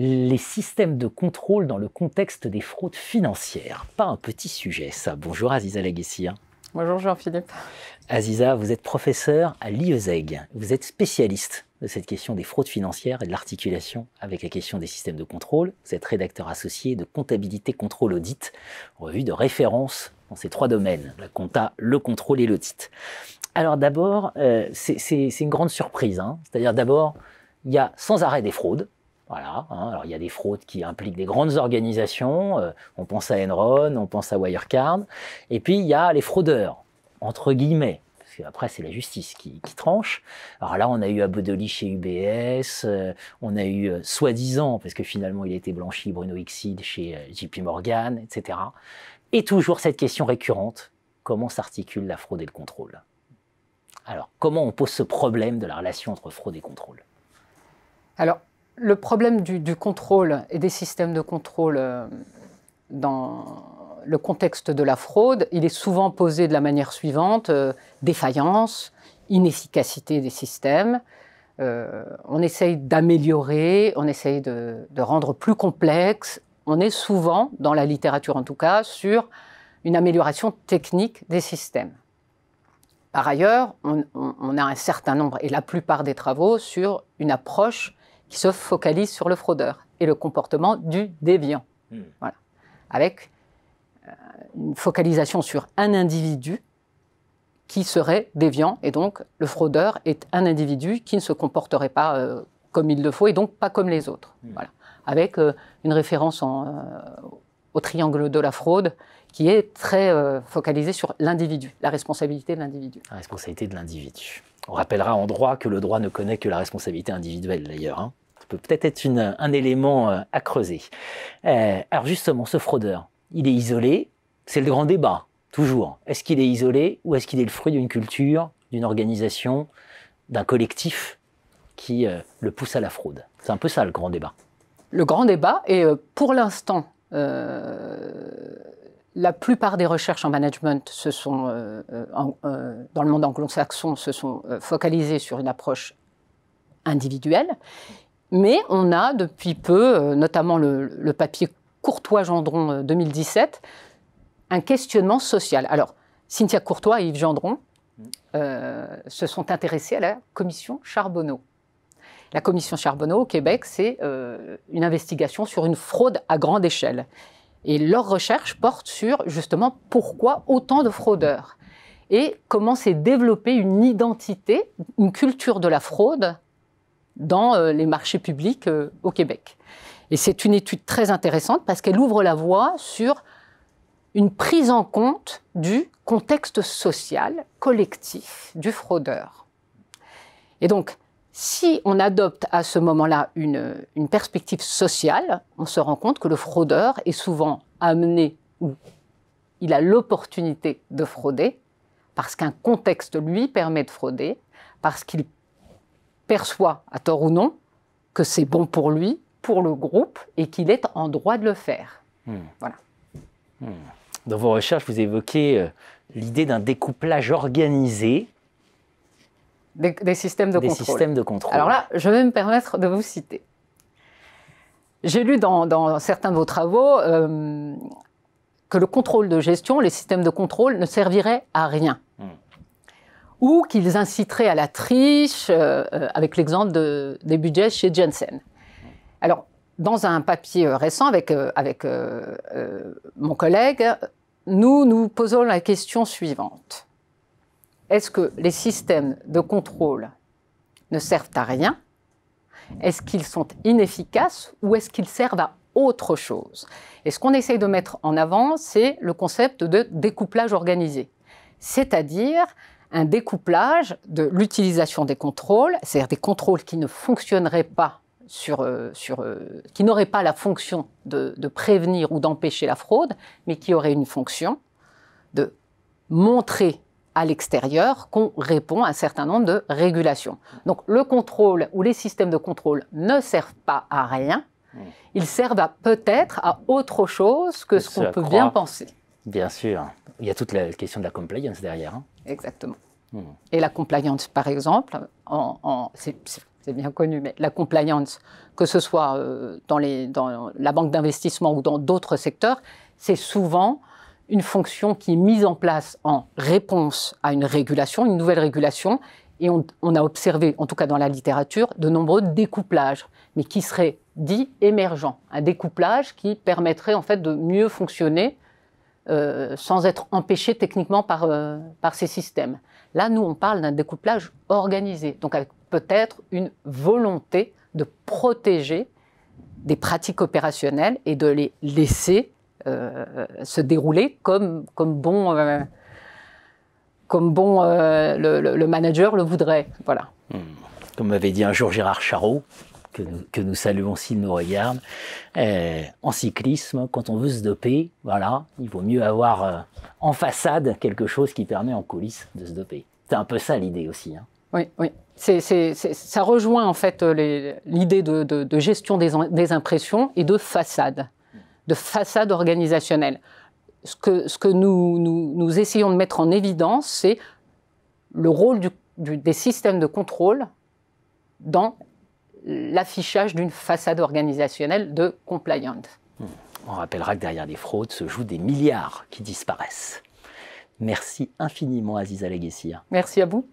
les systèmes de contrôle dans le contexte des fraudes financières. Pas un petit sujet, ça. Bonjour Aziz Gessia. Bonjour Jean-Philippe. Aziza, vous êtes professeur à l'IEZEG. Vous êtes spécialiste de cette question des fraudes financières et de l'articulation avec la question des systèmes de contrôle. Vous êtes rédacteur associé de Comptabilité, Contrôle, Audit, revue de référence dans ces trois domaines, la compta, le contrôle et l'audit. Alors d'abord, euh, c'est une grande surprise. Hein. C'est-à-dire d'abord, il y a sans arrêt des fraudes, voilà. Hein. Alors il y a des fraudes qui impliquent des grandes organisations. Euh, on pense à Enron, on pense à Wirecard. Et puis il y a les fraudeurs, entre guillemets. Parce qu'après, c'est la justice qui, tranche. Alors là, on a eu Abodoli chez UBS, euh, on a eu, euh, soi-disant, parce que finalement, il a été blanchi, Bruno Ixid chez JP Morgan, etc. Et toujours cette question récurrente, comment s'articule la fraude et le contrôle Alors, comment on pose ce problème de la relation entre fraude et contrôle Alors, le problème du, contrôle et des systèmes de contrôle euh, dans le contexte de la fraude, il est souvent posé de la manière suivante euh, défaillance, inefficacité des systèmes. Euh, on essaye d'améliorer, on essaye de, rendre plus complexe. On est souvent, dans la littérature en tout cas, sur une amélioration technique des systèmes. Par ailleurs, on a un certain nombre, et la plupart des travaux, sur une approche qui se focalise sur le fraudeur et le comportement du déviant. Hmm. Voilà. Avec euh, une focalisation sur un individu qui serait déviant, et donc le fraudeur est un individu qui ne se comporterait pas euh, comme il le faut, et donc pas comme les autres. Hmm. Voilà. Avec euh, une référence au triangle de la fraude, qui est très focalisé sur l'individu, la responsabilité de l'individu. La responsabilité de l'individu. On rappellera en droit que le droit ne connaît que la responsabilité individuelle, d'ailleurs. Hein peut être être, un élément euh, à creuser. Euh, alors justement, ce fraudeur, il est isolé, c'est le grand débat, toujours. Est-ce qu'il est isolé ou est-ce qu'il est le fruit d'une culture, d'une organisation, d'un collectif qui euh, le pousse à la fraude C'est un peu ça le grand débat. Le grand débat, et pour l'instant, la plupart des recherches en management se sont, dans le monde anglo-saxon se sont focalisées sur une approche individuelle. Mais on a depuis peu, euh, notamment le, papier Courtois-Gendron 2017, euh, un questionnement social. Alors, Cynthia Courtois et Yves Gendron euh, se sont intéressés à la commission Charbonneau. La commission Charbonneau au Québec, c'est une investigation sur une fraude à grande échelle. Et leur recherche porte sur justement pourquoi autant de fraudeurs et comment s'est développée une identité, une culture de la fraude dans euh, les marchés publics euh, au Québec. Et c'est une étude très intéressante parce qu'elle ouvre la voie sur une prise en compte du contexte social collectif du fraudeur. Et donc, si on adopte à ce moment-là une, perspective sociale, on se rend compte que le fraudeur est souvent amené ou il a l'opportunité de frauder parce qu'un contexte lui permet de frauder, parce qu'il perçoit, à tort ou non, que c'est bon pour lui, pour le groupe, et qu'il est en droit de le faire. Hmm. Voilà. Hmm. Dans vos recherches, vous évoquez euh, l'idée d'un découplage organisé. Des, systèmes, de des systèmes de contrôle. Alors là, je vais me permettre de vous citer. J'ai lu dans, certains de vos travaux euh, que le contrôle de gestion, les systèmes de contrôle ne serviraient à rien. Hmm ou qu'ils inciteraient à la triche, euh, euh, avec l'exemple des budgets chez Jensen. Alors, dans un papier euh, récent avec, avec mon collègue, nous nous posons la question suivante. Est-ce que les systèmes de contrôle ne servent à rien Est-ce qu'ils sont inefficaces ou est-ce qu'ils servent à autre chose Et ce qu'on essaye de mettre en avant, c'est le concept de découplage organisé, c'est-à-dire un découplage de l'utilisation des contrôles, c'est-à-dire des contrôles qui ne fonctionneraient pas sur, euh, sur euh, qui n'auraient pas la fonction de, de prévenir ou d'empêcher la fraude, mais qui auraient une fonction de montrer à l'extérieur qu'on répond à un certain nombre de régulations. Donc le contrôle ou les systèmes de contrôle ne servent pas à rien, hmm. ils servent peut-être à autre chose que ce qu'on peut bien penser. Bien sûr. Il y a toute la question de la compliance derrière. Hein. Exactement. Hmm. Et la compliance, par exemple, c'est bien connu, mais la compliance, que ce soit euh, dans, la banque d'investissement ou dans d'autres secteurs, c'est souvent une fonction qui est mise en place en réponse à une régulation, une nouvelle régulation, et on, on, a observé, en tout cas dans la littérature, de nombreux découplages, mais qui seraient dits émergents. Un découplage qui permettrait en fait de mieux fonctionner euh, sans être empêchés techniquement par, euh, par ces systèmes. Là, nous, on parle d'un découplage organisé, donc avec peut-être une volonté de protéger des pratiques opérationnelles et de les laisser euh, se dérouler comme, comme bon, comme bon le, manager le voudrait. Voilà. Hmm. Comme m'avait dit un jour Gérard Charot, que nous, saluons s'il nous regardent. Euh, en cyclisme, quand on veut se doper, voilà, il vaut mieux avoir euh, en façade quelque chose qui permet en coulisses de se doper. C'est un peu ça l'idée aussi. Hein. Oui, oui. ça rejoint en fait euh, l'idée de, gestion des, impressions et de façade, de façade organisationnelle. Ce que, ce que nous, nous, essayons de mettre en évidence, c'est le rôle des systèmes de contrôle dans l'affichage d'une façade organisationnelle de compliant. Hmm. On rappellera que derrière les fraudes se jouent des milliards qui disparaissent. Merci infiniment Aziz Laguessia. Merci à vous.